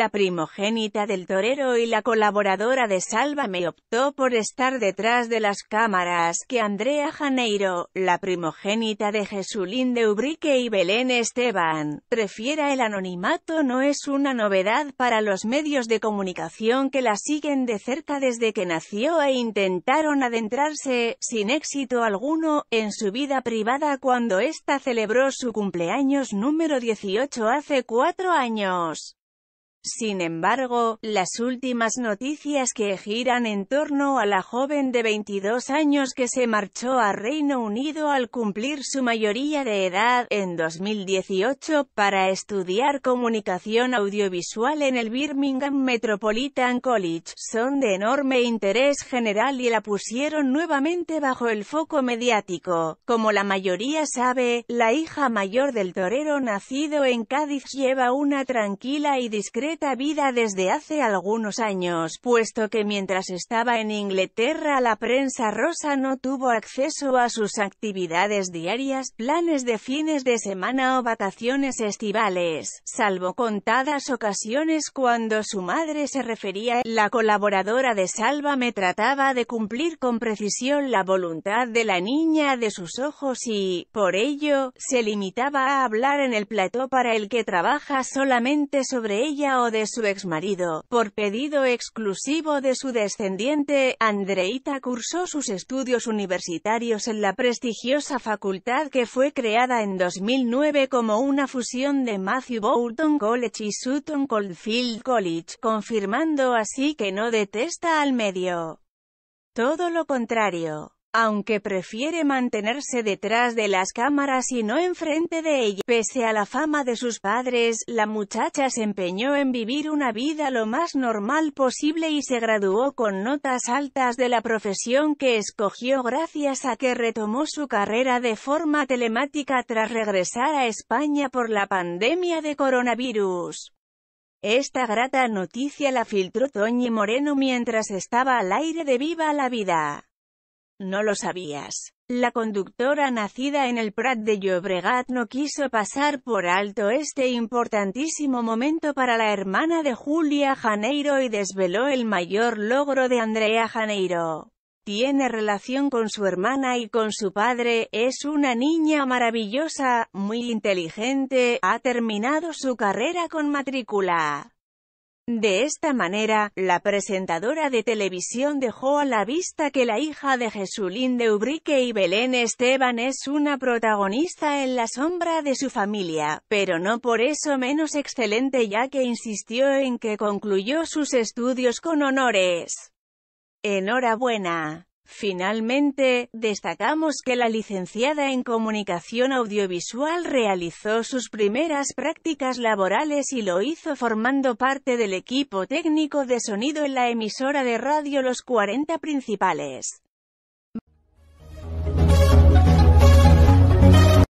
la primogénita del torero y la colaboradora de Sálvame optó por estar detrás de las cámaras que Andrea Janeiro, la primogénita de Jesulín de Ubrique y Belén Esteban, prefiera el anonimato no es una novedad para los medios de comunicación que la siguen de cerca desde que nació e intentaron adentrarse, sin éxito alguno, en su vida privada cuando ésta celebró su cumpleaños número 18 hace cuatro años. Sin embargo, las últimas noticias que giran en torno a la joven de 22 años que se marchó a Reino Unido al cumplir su mayoría de edad, en 2018, para estudiar comunicación audiovisual en el Birmingham Metropolitan College, son de enorme interés general y la pusieron nuevamente bajo el foco mediático. Como la mayoría sabe, la hija mayor del torero nacido en Cádiz lleva una tranquila y discreta vida desde hace algunos años, puesto que mientras estaba en Inglaterra la prensa rosa no tuvo acceso a sus actividades diarias, planes de fines de semana o vacaciones estivales, salvo contadas ocasiones cuando su madre se refería, la colaboradora de Salva me trataba de cumplir con precisión la voluntad de la niña de sus ojos y, por ello, se limitaba a hablar en el plató para el que trabaja solamente sobre ella de su exmarido, por pedido exclusivo de su descendiente, Andreita cursó sus estudios universitarios en la prestigiosa facultad que fue creada en 2009 como una fusión de Matthew Bolton College y Sutton Coldfield College, confirmando así que no detesta al medio. Todo lo contrario aunque prefiere mantenerse detrás de las cámaras y no enfrente de ella. Pese a la fama de sus padres, la muchacha se empeñó en vivir una vida lo más normal posible y se graduó con notas altas de la profesión que escogió gracias a que retomó su carrera de forma telemática tras regresar a España por la pandemia de coronavirus. Esta grata noticia la filtró Toñi Moreno mientras estaba al aire de Viva la Vida. No lo sabías. La conductora nacida en el Prat de Llobregat no quiso pasar por alto este importantísimo momento para la hermana de Julia Janeiro y desveló el mayor logro de Andrea Janeiro. Tiene relación con su hermana y con su padre, es una niña maravillosa, muy inteligente, ha terminado su carrera con matrícula. De esta manera, la presentadora de televisión dejó a la vista que la hija de Jesulín de Ubrique y Belén Esteban es una protagonista en la sombra de su familia, pero no por eso menos excelente ya que insistió en que concluyó sus estudios con honores. Enhorabuena. Finalmente, destacamos que la licenciada en Comunicación Audiovisual realizó sus primeras prácticas laborales y lo hizo formando parte del equipo técnico de sonido en la emisora de radio Los 40 Principales.